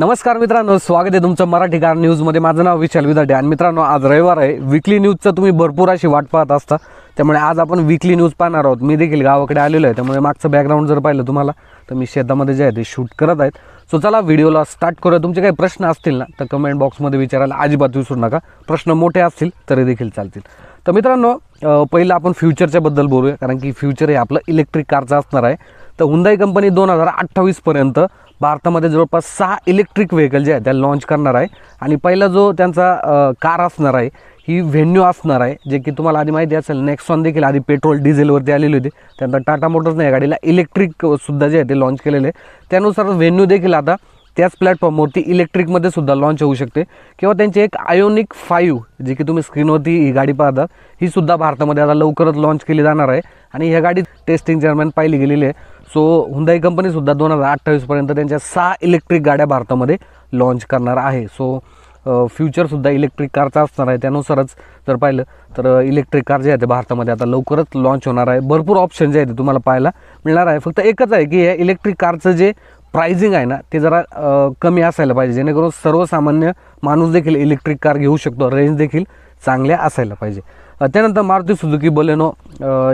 नमस्कार मित्रांनो स्वागत आहे तुमचं मराठी कार न्यूजमध्ये माझं नाव विशाल विदाटे आणि मित्रांनो आज रविवार आहे विकली न्यूजचं तुम्ही भरपूर अशी वाट पाहत असता त्यामुळे आज आपण विकली न्यूज पाहणार आहोत मी देखील गावाकडे आलेलो आहे त्यामुळे मागचं बॅकग्राऊंड जर पाहिलं तुम्हाला तर मी शेतामध्ये जे आहे ते शूट करत आहेत सो चला व्हिडिओला स्टार्ट करूया तुमचे काही प्रश्न असतील ना तर कमेंट बॉक्समध्ये विचारायला अजिबात विसरू नका प्रश्न मोठे असतील तरी देखील चालतील तर मित्रांनो पहिलं आपण फ्युचरच्याबद्दल बोलूया कारण की फ्युचर हे आपलं इलेक्ट्रिक कारचं असणार आहे तर हुंदाई कंपनी दोन हजार अठ्ठावीसपर्यंत भारतामध्ये जवळपास सहा इलेक्ट्रिक व्हेकल जे आहे त्या लॉन्च करणार आहे आणि पहिला जो त्यांचा कार असणार आहे ही व्हेन्यू असणार आहे जे की तुम्हाला आधी माहिती असेल नेक्सॉन देखील आधी पेट्रोल डिझेलवरती आलेली होती त्यानंतर टाटा मोटर्सने या गाडीला इलेक्ट्रिक सुद्धा जे आहे ते लॉन्च केलेले आहे त्यानुसार व्हेन्यू देखील आता त्याच प्लॅटफॉर्मवरती इलेक्ट्रिकमध्ये सुद्धा लॉन्च होऊ शकते किंवा त्यांची एक आयोनिक फाईव्ह जे की तुम्ही स्क्रीनवरती ही गाडी पाहता ही सुद्धा भारतामध्ये आता लवकरच लॉन्च केली जाणार आहे आणि ह्या गाडी टेस्टिंग दरम्यान पाहिली गेलेली आहे सो हुंदाई कंपनीसुद्धा दोन हजार अठ्ठावीसपर्यंत त्यांच्या सहा इलेक्ट्रिक गाड्या भारतामध्ये लॉन्च करणार आहे सो फ्युचरसुद्धा इलेक्ट्रिक कारचा असणार आहे त्यानुसारच जर पाहिलं तर इलेक्ट्रिक कार जे आहे ते भारतामध्ये आता लवकरच लॉन्च होणार आहे भरपूर ऑप्शन जे आहे ते तुम्हाला पाहायला मिळणार आहे फक्त एकच आहे की या इलेक्ट्रिक कारचं जे प्राइजिंग आहे ना ते जरा कमी असायला पाहिजे जेणेकरून सर्वसामान्य माणूस देखील इलेक्ट्रिक कार घेऊ शकतो रेंज देखील चांगल्या असायला पाहिजे त्यानंतर मारुती सुझुकी बलेनो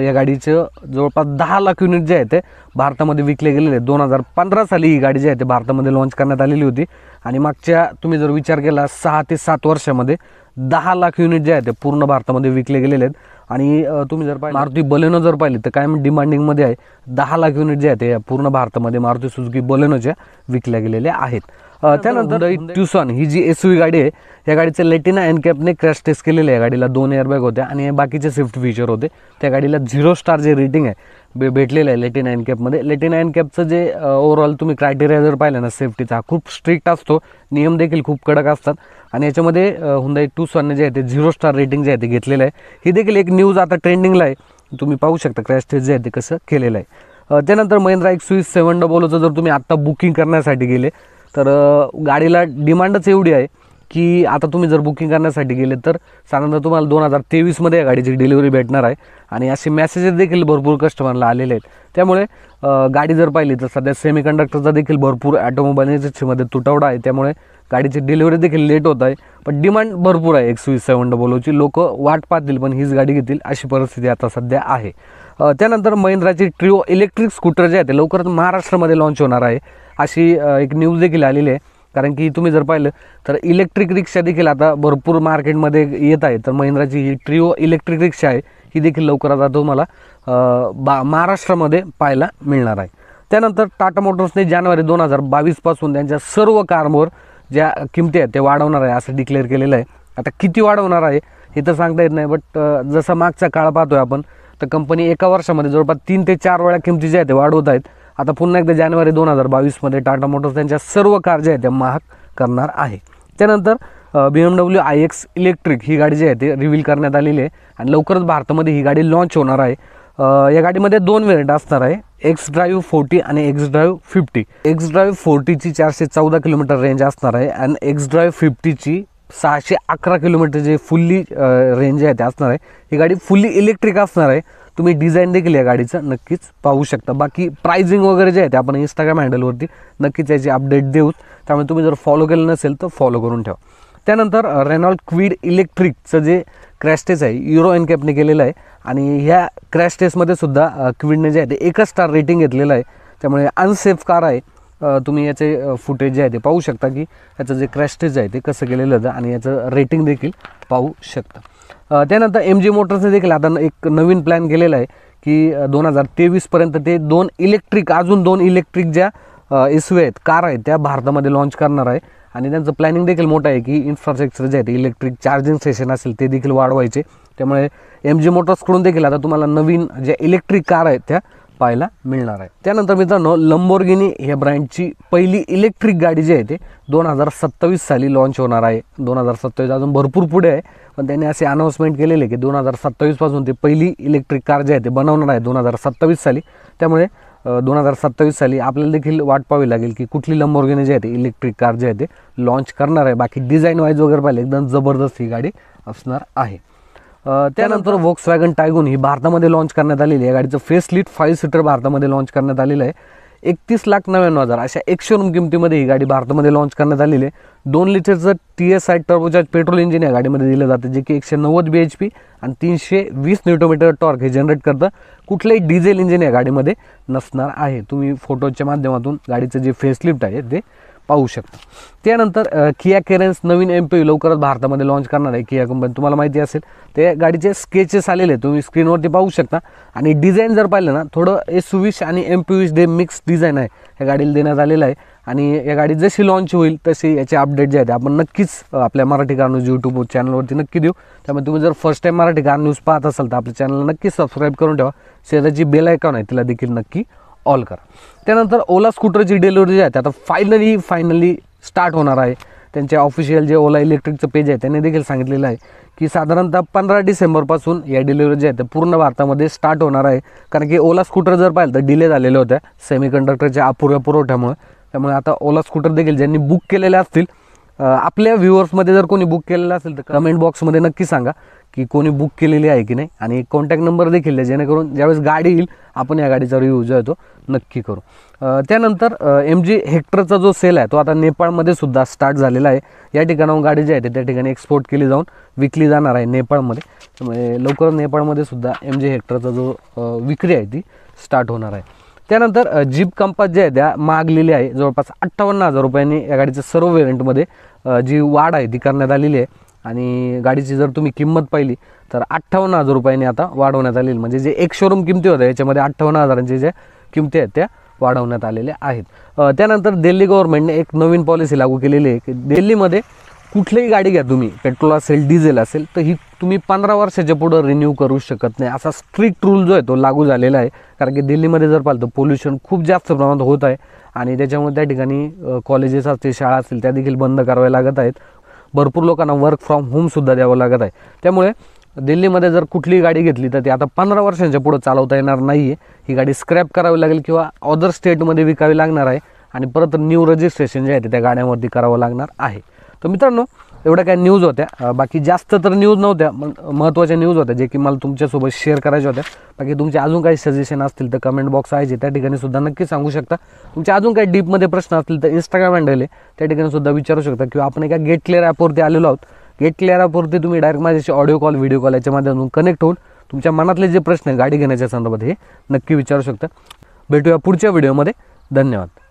या गाडीचं जवळपास दहा लाख युनिट जे आहे ते भारतामध्ये विकले गेलेले आहेत दोन हजार पंधरा साली ही गाडी जी आहे ते भारतामध्ये लॉन्च करण्यात आलेली होती आणि मागच्या तुम्ही जर विचार केला सहा ते सात वर्षामध्ये दहा लाख युनिट जे आहे ते पूर्ण भारतामध्ये विकले गेलेले आहेत आणि तुम्ही जर पाहिजे मारुती बलेनो जर पाहिली तर कायम डिमांडिंगमध्ये आहे दहा लाख युनिट जे आहे ते पूर्ण भारतामध्ये मारुती सुझुकी बलेनोच्या विकल्या गेलेल्या आहेत त्यानंतर ट्युसन ही जी एस गाडी आहे या गाडीचे लेटिना कॅपने क्रॅश टेस्ट केलेली आहे गाडीला दोन एअरबॅग होत्या आणि बाकीचे स्विफ्ट फीचर होते त्या गाडीला झिरो स्टार जे रेटिंग आहे भेटलेलं आहे लेटिना कॅपमध्ये लेटिना कॅपचं जे ओव्हरऑल तुम्ही क्रायटेरिया जर पाहिलं ना सेफ्टीचा खूप स्ट्रिक्ट असतो नियम देखील खूप कडक असतात आणि याच्यामध्ये हुंदाई टू सॉनने जे आहे ते झिरो स्टार रेटिंग जे आहे ते घेतलेलं आहे ही देखील एक न्यूज आता ट्रेंडिंगला आहे तुम्ही पाहू शकता क्रॅश टेस्ट जे आहे ते कसं केलेलं आहे त्यानंतर महिंद्रा एक स्विस सेवन डबल जर तुम्ही आत्ता बुकिंग करण्यासाठी गेले तर गाडीला डिमांडच एवढी आहे की आता तुम्ही जर बुकिंग करण्यासाठी गेले तर साधारणतः तुम्हाला दोन हजार तेवीसमध्ये या गाडीची डिलिव्हरी भेटणार आहे आणि असे मेसेजेस देखील भरपूर कस्टमरला आलेले आहेत त्यामुळे गाडी जर पाहिली तर सध्या सेमी कंडक्टरचा देखील भरपूर ऑटोमोबाईल इंडस्ट्रीमध्ये तुटवडा आहे त्यामुळे गाडीची डिलिव्हरी देखील लेट होत आहे पण डिमांड भरपूर आहे एक्स वीस सेवन डबल लोकं लोक वाट पाहतील पण हीच गाडी घेतील अशी परिस्थिती आता सध्या आहे त्यानंतर महिंद्राची ट्रिओ इलेक्ट्रिक स्कूटर जे आहे ते लवकरच महाराष्ट्रामध्ये लॉन्च होणार आहे अशी एक न्यूज देखील आलेली आहे कारण की तुम्ही जर पाहिलं तर इलेक्ट्रिक रिक्षा देखील आता भरपूर मार्केटमध्ये येत आहे तर महिंद्राची ही ट्रिओ इलेक्ट्रिक रिक्षा आहे ही देखील लवकरच आता तुम्हाला बा महाराष्ट्रामध्ये पाहायला मिळणार आहे त्यानंतर टाटा मोटर्सने जानेवारी दोन हजार बावीसपासून त्यांच्या सर्व कारमोर ज्या किमती आहेत ते वाढवणार आहे असं डिक्लेअर केलेलं आहे आता किती वाढवणार आहे हे तर सांगता येत नाही बट जसं मागचा काळ पाहतोय आपण तर कंपनी एका वर्षामध्ये जवळपास तीन ते चार वेळा किमती ज्या आहेत वाढवत आहेत आता पुन्हा एकदा जानेवारी दोन हजार बावीसमध्ये टाटा मोटर्स त्यांच्या सर्व कार ज्या आहेत त्या महाग करणार आहे त्यानंतर B M W i X electric ही गाडी जी आहे ती रिव्हील करण्यात आलेली आहे आणि लवकरच भारतामध्ये ही गाडी लॉन्च होणार आहे या गाडीमध्ये दोन वेरियंट असणार आहे एक्स ड्राईव्ह फोर्टी आणि X drive fifty X drive फोर्टीची चारशे चौदा किलोमीटर रेंज असणार आहे आणि एक्स ड्राईव्ह फिफ्टीची सहाशे अकरा किलोमीटर जे फुल्ली रेंज आहे ते असणार आहे ही गाडी फुल्ली इलेक्ट्रिक असणार आहे तुम्ही डिझाईन देखील या गाडीचं नक्कीच पाहू शकता बाकी प्राइजिंग वगैरे जे आहे ते आपण इंस्टाग्राम हँडलवरती नक्कीच याची अपडेट देऊ त्यामुळे तुम्ही जर फॉलो केलं नसेल तर फॉलो करून ठेवा त्यानंतर रेनॉल्ड क्विड इलेक्ट्रिकचं जे क्रॅश टेस्ट आहे युरो एन कॅपने केलेलं आहे आणि ह्या क्रॅश टेस्टमध्ये सुद्धा क्विडने जे आहे ते एकच स्टार रेटिंग घेतलेलं आहे त्यामुळे अनसेफ कार आहे तुम्ही याचे फुटेज जे आहे ते पाहू शकता की याचं जे क्रॅस्टेज आहे ते कसं केलेलं होतं आणि याचं रेटिंग देखील पाहू शकता त्यानंतर एम जी मोटर्सने देखील आता एक नवीन प्लॅन केलेला आहे की दोन हजार तेवीसपर्यंत ते दोन इलेक्ट्रिक अजून दोन इलेक्ट्रिक ज्या वी आहेत कार आहेत त्या भारतामध्ये लॉन्च करणार आहे आणि त्यांचं प्लॅनिंग देखील मोठं आहे की इन्फ्रास्ट्रक्चर जे आहे ते इलेक्ट्रिक चार्जिंग स्टेशन असेल ते देखील वाढवायचे त्यामुळे एम जी मोटर्सकडून देखील आता तुम्हाला नवीन ज्या इलेक्ट्रिक कार आहेत त्या पाहायला मिळणार आहे त्यानंतर मित्रांनो लंबोर्गिनी या ब्रँडची पहिली इलेक्ट्रिक गाडी जी आहे ते दोन हजार सत्तावीस साली लॉन्च होणार आहे दोन हजार सत्तावीस अजून भरपूर पुढे आहे पण त्यांनी असे अनाऊन्समेंट केलेले की दोन हजार सत्तावीसपासून ते पहिली इलेक्ट्रिक कार जी आहे ते बनवणार आहे दोन हजार सत्तावीस साली त्यामुळे दोन हजार सत्तावीस साली आपल्याला देखील वाट पाहावी लागेल की कुठली लंबोर्गिनी जी आहे ते इलेक्ट्रिक कार जी आहे ते लॉन्च करणार आहे बाकी डिझाईन वाईज वगैरे पाहिले एकदम जबरदस्त ही गाडी असणार आहे त्यानंतर वॉक्स वॅगन टायगून ही भारतामध्ये लॉन्च करण्यात आलेली आहे गाडीचं फेस स्लिफ्ट फाईव्ह सीटर भारतामध्ये लॉन्च करण्यात आलेलं आहे एकतीस लाख नव्याण्णव हजार अशा एकशे शोरूम किमतीमध्ये ही गाडी भारतामध्ये लॉन्च करण्यात आलेली आहे दोन लिटरचं T S I turbocharge petrol engine या गाडीमध्ये दिलं जातं जे की एकशे नव्वद बी एच पी आणि तीनशे वीस न्यूटोमीटर टॉर्क हे जनरेट करतं कुठलंही डिझेल इंजिन या गाडीमध्ये नसणार आहे तुम्ही फोटोच्या माध्यमातून गाडीचं जे फेसलिफ्ट आहे ते पाहू शकता त्यानंतर किया केरन्स नवीन एम पी e लवकरच भारतामध्ये लॉन्च करणार आहे किया कंपनी तुम्हाला माहिती असेल ते गाडीचे स्केचेस आलेले तुम्ही स्क्रीनवरती पाहू शकता आणि डिझाईन जर पाहिलं ना थोडं एस सुविश आणि एम पी विश दे मिक्स डिझाईन आहे या गाडीला देण्यात आलेलं आहे आणि या गाडी जशी लॉन्च होईल तशी याचे अपडेट जे आहेत आपण नक्कीच आपल्या मराठी कार न्यूज यूट्यूब चॅनलवरती नक्की देऊ त्यामुळे तुम्ही जर first time Marathi car news पाहत असाल तर आपल्या चॅनलला नक्की सबस्क्राईब करून ठेवा शेजारची बेल आयकॉन आहे तिला देखील नक्की ऑल करा त्यानंतर ओला स्कूटरची डिलिव्हरी जी आहे ते आता फायनली फायनली स्टार्ट होणार आहे त्यांचे ऑफिशियल जे ओला इलेक्ट्रिकचं पेज आहे त्यांनी देखील सांगितलेलं आहे की साधारणतः पंधरा डिसेंबरपासून या डिलिव्हरी जी आहे ते पूर्ण भारतामध्ये स्टार्ट होणार आहे कारण की ओला स्कूटर जर पाहिलं तर डिले झालेल्या होत्या सेमी कंडक्टरच्या अपुऱ्या पुरवठ्यामुळे त्यामुळे आता ओला स्कूटर देखील ज्यांनी बुक केलेल्या असतील आपल्या व्ह्युअर्समध्ये जर कोणी बुक केलेलं असेल तर कमेंट बॉक्समध्ये नक्की सांगा की कोणी बुक केलेली आहे की नाही आणि एक कॉन्टॅक्ट नंबर देखील आहे जेणेकरून ज्यावेळेस गाडी येईल आपण या गाडीचा रिव्ह्यू जो आहे तो नक्की करू त्यानंतर एम जी हेक्टरचा जो सेल आहे तो आता नेपाळमध्ये सुद्धा स्टार्ट झालेला आहे या ठिकाणाहून गाडी जी आहे त्या ठिकाणी एक्सपोर्ट केली जाऊन विकली जाणार आहे नेपाळमध्ये त्यामुळे लवकरच नेपाळमध्ये सुद्धा एम जी हेक्टरचा जो विक्री आहे ती स्टार्ट होणार आहे त्यानंतर जीप कंपास जे आहे त्या मागलेली आहे जवळपास अठ्ठावन्न हजार रुपयांनी या गाडीचं सर्व वेरियंटमध्ये जी वाढ आहे ती करण्यात आलेली आहे आणि गाडीची जर तुम्ही किंमत पाहिली तर अठ्ठावन्न हजार रुपयांनी आता वाढवण्यात आलेली म्हणजे जे एक शोरूम किमती होत्या याच्यामध्ये अठ्ठावन्न हजारांचे ज्या किमती आहेत त्या वाढवण्यात आलेल्या आहेत त्यानंतर दिल्ली गव्हर्नमेंटने एक नवीन पॉलिसी लागू केलेली आहे की दिल्लीमध्ये कुठलीही गाडी घ्या तुम्ही पेट्रोल असेल डिझेल असेल तर ही तुम्ही पंधरा वर्षाच्या पुढं रिन्यू करू शकत नाही असा स्ट्रिक्ट रूल जो आहे तो लागू झालेला आहे कारण की दिल्लीमध्ये जर पाहिलं तर पोल्युशन खूप जास्त प्रमाणात होत आहे आणि त्याच्यामुळे त्या ठिकाणी कॉलेजेस असतील शाळा असतील त्या देखील बंद कराव्या लागत आहेत भरपूर लोकांना वर्क फ्रॉम होमसुद्धा द्यावं लागत आहे त्यामुळे दिल्लीमध्ये जर कुठलीही गाडी घेतली तर ती आता पंधरा वर्षांच्या पुढं चालवता येणार नाही आहे ही गाडी स्क्रॅप करावी लागेल किंवा अदर स्टेटमध्ये विकावी लागणार आहे आणि परत न्यू रजिस्ट्रेशन जे आहे ते त्या गाड्यांवरती करावं लागणार आहे तर मित्रांनो एवढ्या काय न्यूज होत्या बाकी जास्त तर न्यूज नव्हत्या पण महत्त्वाच्या न्यूज होत्या जे की मला तुमच्यासोबत शेअर करायच्या होत्या बाकी तुमचे अजून काही सजेशन असतील तर कमेंट बॉक्स आहे त्या ठिकाणी सुद्धा नक्की सांगू शकता तुमचे अजून काही डीपमध्ये प्रश्न असतील तर इंस्टाग्राम हँडल आहे त्या ठिकाणी सुद्धा विचारू शकता किंवा आपण एका गेट क्लिअर ॲपवरती आलेलो आहोत गेट क्लिअर ॲपवरती तुम्ही डायरेक्ट माझ्याशी ऑडिओ कॉल व्हिडिओ कॉल याच्या माध्यमातून कनेक्ट होऊन तुमच्या मनातले जे प्रश्न आहे गाडी घेण्याच्या संदर्भात हे नक्की विचारू शकता भेटूया पुढच्या व्हिडिओमध्ये धन्यवाद